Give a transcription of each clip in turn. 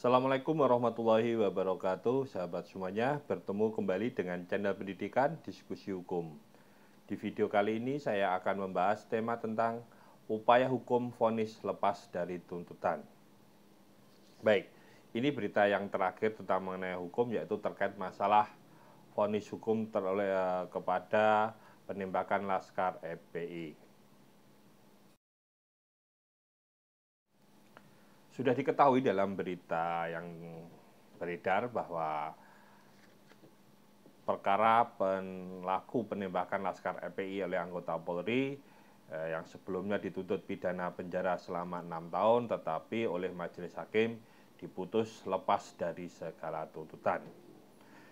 Assalamualaikum warahmatullahi wabarakatuh, sahabat semuanya. Bertemu kembali dengan channel pendidikan diskusi hukum. Di video kali ini saya akan membahas tema tentang upaya hukum vonis lepas dari tuntutan. Baik, ini berita yang terakhir tentang mengenai hukum yaitu terkait masalah vonis hukum teroleh eh, kepada penembakan Laskar FPI. Sudah diketahui dalam berita yang beredar bahwa perkara pelaku penembakan Laskar FPI oleh anggota Polri eh, yang sebelumnya dituntut pidana penjara selama enam tahun tetapi oleh majelis hakim diputus lepas dari segala tuntutan.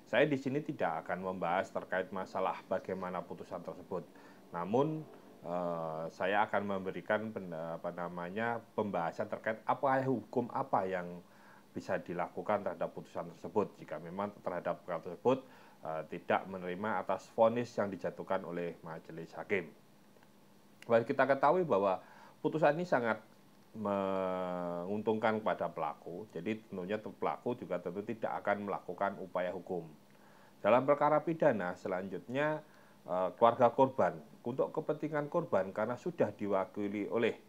Saya di sini tidak akan membahas terkait masalah bagaimana putusan tersebut. Namun Eh, saya akan memberikan pen, apa namanya pembahasan terkait apa eh, hukum apa yang bisa dilakukan terhadap putusan tersebut jika memang terhadap perkara tersebut uh, tidak menerima atas vonis yang dijatuhkan oleh majelis hakim. Baik kita ketahui bahwa putusan ini sangat menguntungkan kepada pelaku. Jadi tentunya pelaku juga tentu tidak akan melakukan upaya hukum. Dalam perkara pidana selanjutnya Eh, keluarga korban untuk kepentingan korban karena sudah diwakili oleh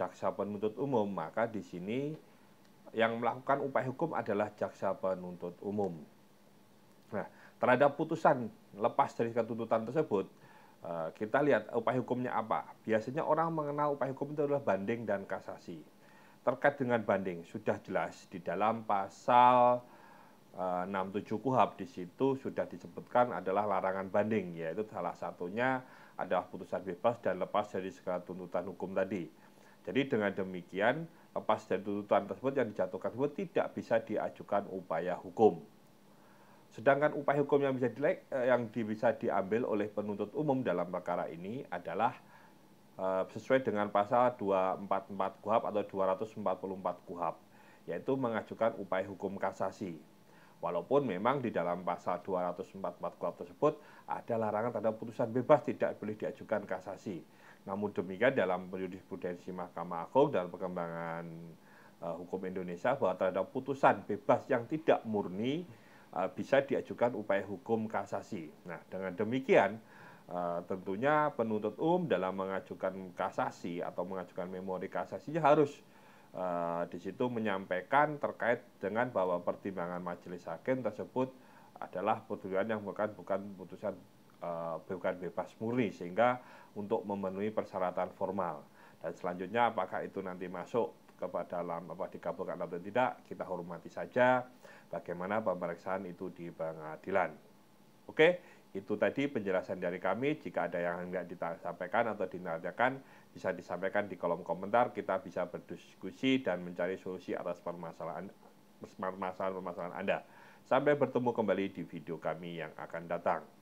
jaksa penuntut umum maka di sini yang melakukan upaya hukum adalah jaksa penuntut umum. Nah, terhadap putusan lepas dari ketuntutan tersebut eh, kita lihat upaya hukumnya apa. Biasanya orang mengenal upaya hukum itu adalah banding dan kasasi. Terkait dengan banding sudah jelas di dalam pasal 67 eh, KUHAP di situ sudah disebutkan adalah larangan banding yaitu salah satunya adalah putusan bebas dan lepas dari segala tuntutan hukum tadi. Jadi dengan demikian lepas dari tuntutan tersebut yang dijatuhkan tersebut tidak bisa diajukan upaya hukum. Sedangkan upaya hukum yang bisa dilek, eh, yang bisa diambil oleh penuntut umum dalam perkara ini adalah eh, sesuai dengan pasal 244 KUHAP atau 244 KUHAP yaitu mengajukan upaya hukum kasasi Walaupun memang di dalam pasal 244 KUHP tersebut ada larangan terhadap putusan bebas tidak boleh diajukan kasasi. Namun demikian dalam jurisprudensi Mahkamah Agung dan perkembangan uh, hukum Indonesia bahwa terhadap putusan bebas yang tidak murni uh, bisa diajukan upaya hukum kasasi. Nah, dengan demikian Uh, tentunya penuntut umum dalam mengajukan kasasi atau mengajukan memori kasasinya harus Eh, di situ menyampaikan terkait dengan bahwa pertimbangan majelis hakim tersebut adalah putusan yang bukan bukan putusan uh, bukan bebas murni sehingga untuk memenuhi persyaratan formal dan selanjutnya apakah itu nanti masuk kepada dalam apa dikabulkan atau tidak kita hormati saja bagaimana pemeriksaan itu di pengadilan oke okay? Itu tadi penjelasan dari kami. Jika ada yang tidak disampaikan atau dinyatakan, bisa disampaikan di kolom komentar. Kita bisa berdiskusi dan mencari solusi atas permasalahan-permasalahan Anda. Sampai bertemu kembali di video kami yang akan datang.